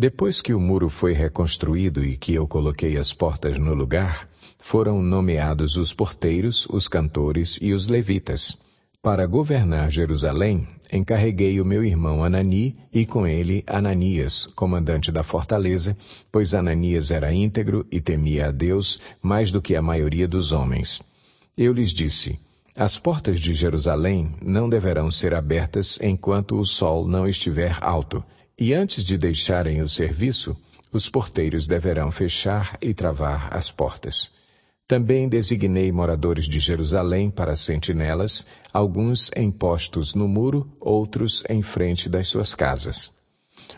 Depois que o muro foi reconstruído e que eu coloquei as portas no lugar, foram nomeados os porteiros, os cantores e os levitas. Para governar Jerusalém, encarreguei o meu irmão Anani e com ele Ananias, comandante da fortaleza, pois Ananias era íntegro e temia a Deus mais do que a maioria dos homens. Eu lhes disse: As portas de Jerusalém não deverão ser abertas enquanto o sol não estiver alto e antes de deixarem o serviço, os porteiros deverão fechar e travar as portas. Também designei moradores de Jerusalém para sentinelas, alguns em postos no muro, outros em frente das suas casas.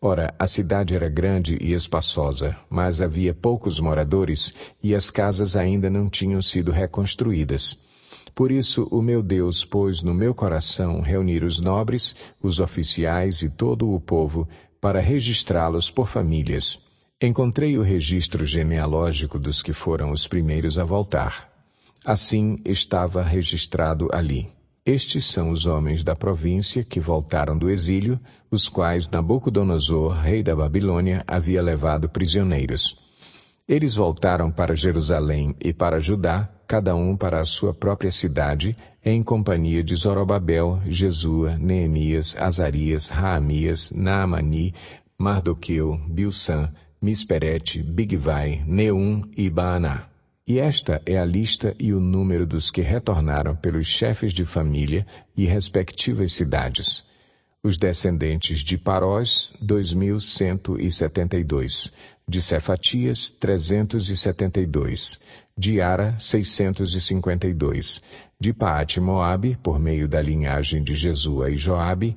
Ora, a cidade era grande e espaçosa, mas havia poucos moradores e as casas ainda não tinham sido reconstruídas. Por isso o meu Deus pôs no meu coração reunir os nobres, os oficiais e todo o povo para registrá-los por famílias. Encontrei o registro genealógico dos que foram os primeiros a voltar. Assim estava registrado ali. Estes são os homens da província que voltaram do exílio, os quais Nabucodonosor, rei da Babilônia, havia levado prisioneiros. Eles voltaram para Jerusalém e para Judá, cada um para a sua própria cidade, em companhia de Zorobabel, Jesua, Neemias, Azarias, Raamias, Naamani, Mardoqueu, Bilsan, Misperete, Bigvai, Neum e Baaná. E esta é a lista e o número dos que retornaram pelos chefes de família e respectivas cidades. Os descendentes de Parós, 2172 de Cefatias 372, de Ara 652, de Paate Moabe, por meio da linhagem de Jesua e Joabe,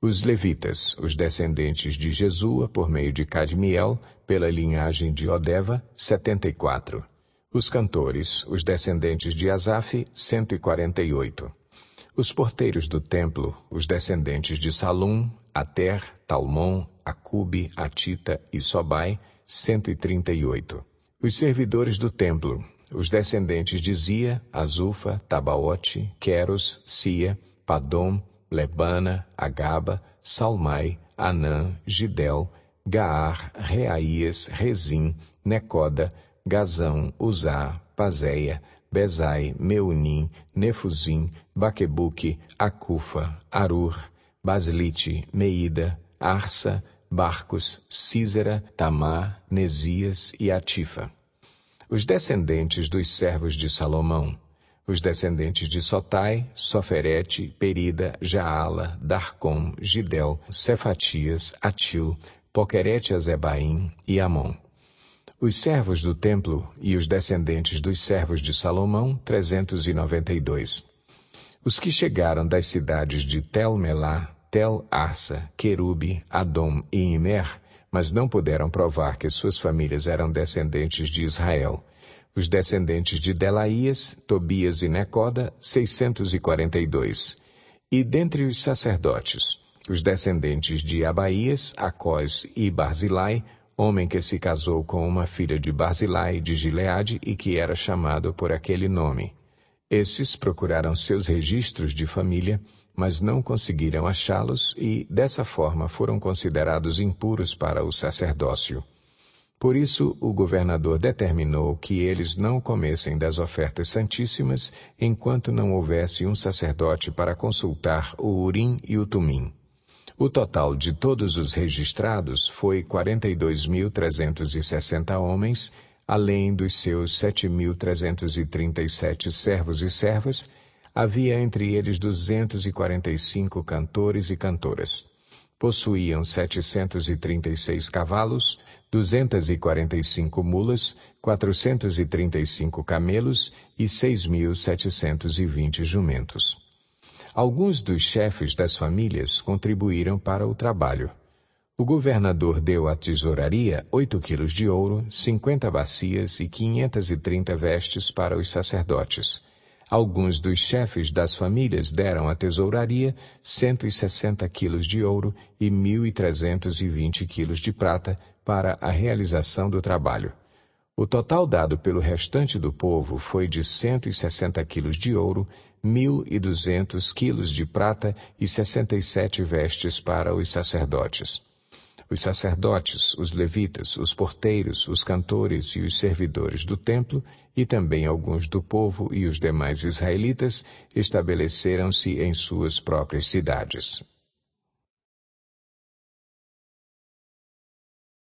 Os levitas, os descendentes de Jesua por meio de Cadmiel, pela linhagem de Odeva, 74. Os cantores, os descendentes de Asaf, 148. Os porteiros do templo, os descendentes de Salum, Ater, Talmon, Acube, Atita e Sobai, 138. Os servidores do templo, os descendentes de Zia, Azufa, Tabaote, Queros, Sia, Padom, Lebana, Agaba, Salmai, Anã, Gidel, Gaar, Reaías, Rezim, Necoda, Gazão, Uzá, Pazéia, Bezai, Meunim, Nefuzim, Baquebuque, Acufa, Arur, Baslite, Meida, Arsa, Barcos, Císera, Tamar, Nesias e Atifa. Os descendentes dos servos de Salomão, os descendentes de Sotai, Soferete, Perida, Jaala, Darcom, Gidel, Cefatias, Atil, Pokerete, Azebaim e Amon. Os servos do templo e os descendentes dos servos de Salomão, 392. Os que chegaram das cidades de Tel-Melá, Tel-Arsa, Querube, Adom e Imer, mas não puderam provar que suas famílias eram descendentes de Israel. Os descendentes de Delaías, Tobias e Necoda, 642. E dentre os sacerdotes, os descendentes de Abaías, Acós e Barzilai, homem que se casou com uma filha de Barzilai de Gileade e que era chamado por aquele nome. Esses procuraram seus registros de família, mas não conseguiram achá-los e, dessa forma, foram considerados impuros para o sacerdócio. Por isso, o governador determinou que eles não comessem das ofertas santíssimas enquanto não houvesse um sacerdote para consultar o Urim e o Tumim. O total de todos os registrados foi 42.360 homens, além dos seus 7.337 servos e servas, havia entre eles 245 cantores e cantoras possuíam 736 cavalos, 245 mulas, 435 camelos e 6.720 jumentos. Alguns dos chefes das famílias contribuíram para o trabalho. O governador deu à tesouraria 8 quilos de ouro, 50 bacias e 530 vestes para os sacerdotes. Alguns dos chefes das famílias deram à tesouraria 160 quilos de ouro e 1.320 quilos de prata para a realização do trabalho. O total dado pelo restante do povo foi de 160 quilos de ouro, 1.200 quilos de prata e 67 vestes para os sacerdotes os sacerdotes, os levitas, os porteiros, os cantores e os servidores do templo, e também alguns do povo e os demais israelitas, estabeleceram-se em suas próprias cidades.